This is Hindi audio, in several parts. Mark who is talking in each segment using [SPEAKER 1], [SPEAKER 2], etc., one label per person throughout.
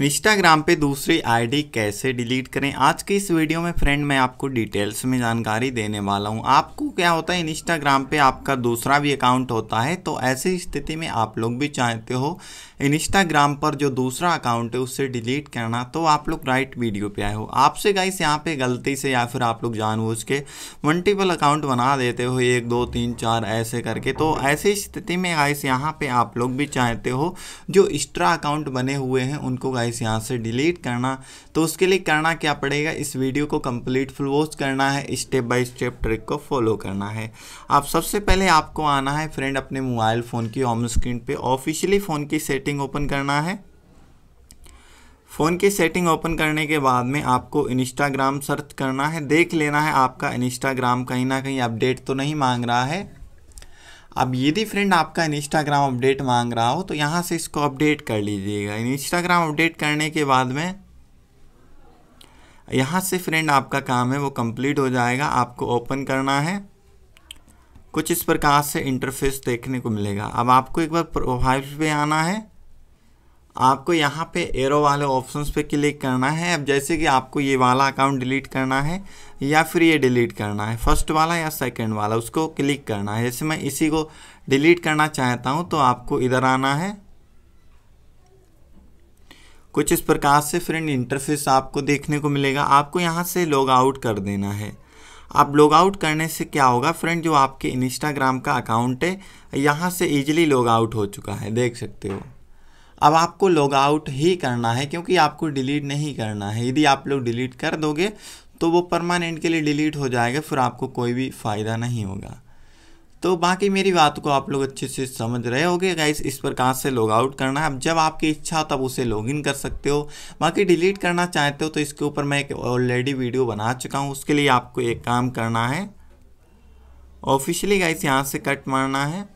[SPEAKER 1] इंस्टाग्राम पे दूसरी आईडी कैसे डिलीट करें आज के इस वीडियो में फ्रेंड मैं आपको डिटेल्स में जानकारी देने वाला हूं आपको क्या होता है इंस्टाग्राम पे आपका दूसरा भी अकाउंट होता है तो ऐसी स्थिति में आप लोग भी चाहते हो इंस्टाग्राम पर जो दूसरा अकाउंट है उससे डिलीट करना तो आप लोग राइट वीडियो पे आए हो आपसे गाइस यहाँ पे गलती से या फिर आप लोग जानबूझ के मल्टीपल अकाउंट बना देते हो एक दो तीन चार ऐसे करके तो ऐसी स्थिति में गाइस यहाँ पर आप लोग भी चाहते हो जो एक्स्ट्रा अकाउंट बने हुए हैं उनको डिवाइस यहाँ से डिलीट करना तो उसके लिए करना क्या पड़ेगा इस वीडियो को कंप्लीट फुल वॉच करना है स्टेप बाय स्टेप ट्रिक को फॉलो करना है आप सबसे पहले आपको आना है फ्रेंड अपने मोबाइल फ़ोन की होम स्क्रीन पे ऑफिशियली फ़ोन की सेटिंग ओपन करना है फ़ोन की सेटिंग ओपन करने के बाद में आपको इंस्टाग्राम सर्च करना है देख लेना है आपका इंस्टाग्राम कहीं ना कहीं अपडेट तो नहीं मांग रहा है अब यदि फ्रेंड आपका इंस्टाग्राम अपडेट मांग रहा हो तो यहाँ से इसको अपडेट कर लीजिएगा इंस्टाग्राम अपडेट करने के बाद में यहाँ से फ्रेंड आपका काम है वो कंप्लीट हो जाएगा आपको ओपन करना है कुछ इस प्रकार से इंटरफेस देखने को मिलेगा अब आपको एक बार प्रोफाइल पे आना है आपको यहाँ पे एरो वाले ऑप्शंस पे क्लिक करना है अब जैसे कि आपको ये वाला अकाउंट डिलीट करना है या फिर ये डिलीट करना है फर्स्ट वाला या सेकंड वाला उसको क्लिक करना है जैसे मैं इसी को डिलीट करना चाहता हूँ तो आपको इधर आना है कुछ इस प्रकार से फ्रेंड इंटरफेस आपको देखने को मिलेगा आपको यहाँ से लॉग आउट कर देना है आप लॉग आउट करने से क्या होगा फ्रेंड जो आपके इंस्टाग्राम का अकाउंट है यहाँ से ईजिली लॉग आउट हो चुका है देख सकते हो अब आपको लॉग आउट ही करना है क्योंकि आपको डिलीट नहीं करना है यदि आप लोग डिलीट कर दोगे तो वो परमानेंट के लिए डिलीट हो जाएगा फिर आपको कोई भी फ़ायदा नहीं होगा तो बाकी मेरी बात को आप लोग अच्छे से समझ रहे होगे गाइस इस पर कहाँ से लॉग आउट करना है अब जब आपकी इच्छा तब उसे लॉग इन कर सकते हो बाकी डिलीट करना चाहते हो तो इसके ऊपर मैं एक ऑलरेडी वीडियो बना चुका हूँ उसके लिए आपको एक काम करना है ऑफिशियली गाइस यहाँ से कट मारना है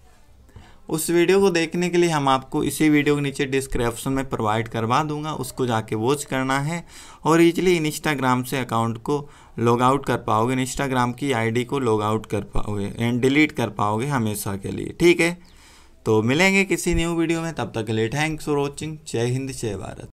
[SPEAKER 1] उस वीडियो को देखने के लिए हम आपको इसी वीडियो के नीचे डिस्क्रिप्शन में प्रोवाइड करवा दूंगा उसको जाके वॉच करना है और इजली इंस्टाग्राम से अकाउंट को लॉग आउट कर पाओगे इंस्टाग्राम की आईडी को लॉग आउट कर पाओगे एंड डिलीट कर पाओगे हमेशा के लिए ठीक है तो मिलेंगे किसी न्यू वीडियो में तब तक के लिए थैंक्स फॉर वॉचिंग जय हिंद जय भारत